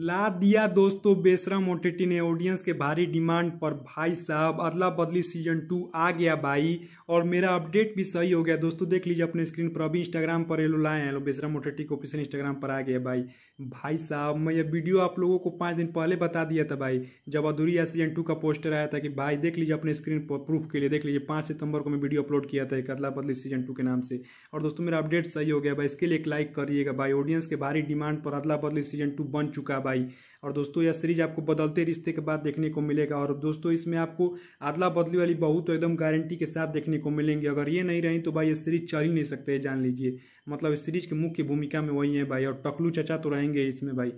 ला दिया दोस्तों बेसरम ओटीटी ने ऑडियंस के भारी डिमांड पर भाई साहब अदला बदली सीजन टू आ गया भाई और मेरा अपडेट भी सही हो गया दोस्तों देख लीजिए अपने स्क्रीन पर अभी इंस्टाग्राम पर एलो लाए हैं बेसरम मोटेटी को ऑफिशियल इंस्टाग्राम पर आ गया भाई भाई साहब मैं ये वीडियो आप लोगों को पाँच दिन पहले बता दिया था भाई जब अधूरी या सीजन टू का पोस्टर आया था कि भाई देख लीजिए अपने स्क्रीन पर प्रूफ के लिए देख लीजिए पाँच सितंबर को मैं वीडियो अपलोड किया था एक अदला बदली सीजन टू के नाम से और दोस्तों मेरा अपडेट सही हो गया भाई इसके लिए एक लाइक करिएगा भाई ऑडियंस के भारी डिमांड पर अदला बदली सीजन टू बन चुका बाई और दोस्तों यह सीरीज आपको बदलते रिश्ते के बाद देखने को मिलेगा और दोस्तों इसमें आपको आदला बदली वाली बहुत एकदम गारंटी के साथ देखने को मिलेंगी अगर ये नहीं रही तो भाई ये सीरीज चल ही नहीं सकते जान लीजिए मतलब इस सीरीज की मुख्य भूमिका में वही है भाई और टकलू चचा तो रहेंगे इसमें भाई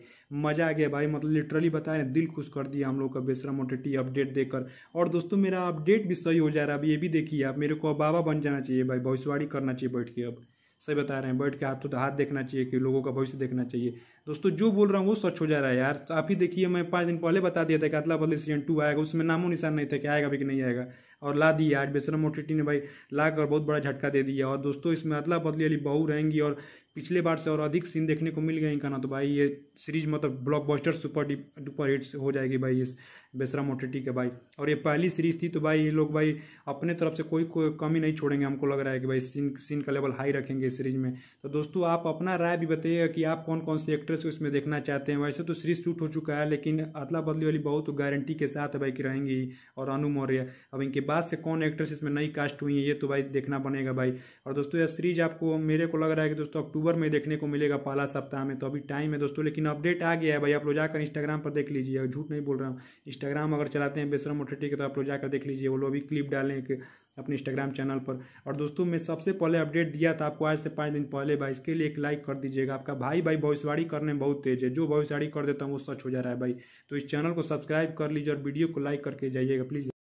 मजा आ गया भाई मतलब लिटरली बताए दिल खुश कर दिया हम लोग का बेसरा मोटेटी अपडेट देकर और दोस्तों मेरा अपडेट भी सही हो जा रहा है अब ये भी देखिए आप मेरे को बाबा बन जाना चाहिए भाई भविष्यवाणी करना चाहिए बैठ के अब सही बता रहे हैं बैठ के हाथ तो हाथ देखना चाहिए कि लोगों का भविष्य देखना चाहिए दोस्तों जो बोल रहा हूँ वो सच हो जा रहा है यार तो आप ही देखिए मैं पाँच दिन पहले बता दिया था कि अदला बदली सीजन टू आएगा उसमें नामो निशान नहीं था कि आएगा भी कि नहीं आएगा और ला दिया आज बेसरम ओ ने भाई ला कर बहुत बड़ा झटका दे दिया और दोस्तों इसमें अदला बदली वाली बहू रहेंगी और पिछले बार से और अधिक सीन देखने को मिल गए इनका ना तो भाई ये सीरीज मतलब ब्लॉक सुपर डुपर हिट्स हो जाएगी भाई इस बेसरा मोटेटी के भाई और ये पहली सीरीज थी तो भाई ये लोग भाई अपने तरफ से कोई कोई कमी नहीं छोड़ेंगे हमको लग रहा है कि भाई सीन सीन का लेवल हाई रखेंगे इस सीरीज में तो दोस्तों आप अपना राय भी बताइएगा कि आप कौन कौन से एक्ट्रेस को इसमें देखना चाहते हैं वैसे तो सीरीज शूट हो चुका है लेकिन अदला बदली वाली बहुत गारंटी के साथ है भाई कि रहेंगी और अनु मौर्य अब इनके बाद से कौन एक्ट्रेस इसमें नई कास्ट हुई है ये तो भाई देखना बनेगा भाई और दोस्तों यह सीरीज आपको मेरे को लग रहा है कि दोस्तों अक्टूबर में देखने को मिलेगा पहला सप्ताह में तो अभी टाइम है दोस्तों लेकिन अपडेट आ गया है भाई आप लोग जाकर इंस्टाग्राम पर देख लीजिए झूठ नहीं बोल रहा हूँ इंस्टाग्राम अगर चलाते हैं बेसरम मोटेटी के तो आप लोग जाकर देख लीजिए वो लोग भी क्लिप डालें एक अपने इंस्टाग्राम चैनल पर और दोस्तों मैं सबसे पहले अपडेट दिया था आपको आज से पाँच दिन पहले भाई इसके लिए एक लाइक कर दीजिएगा आपका भाई भाई भविष्यवाणी करने में बहुत तेज है जो भविष्यवाणी कर देता हूँ वो सच हो जा रहा है भाई तो इस चैनल को सब्सक्राइब कर लीजिए और वीडियो को लाइक करके जाइएगा प्लीज़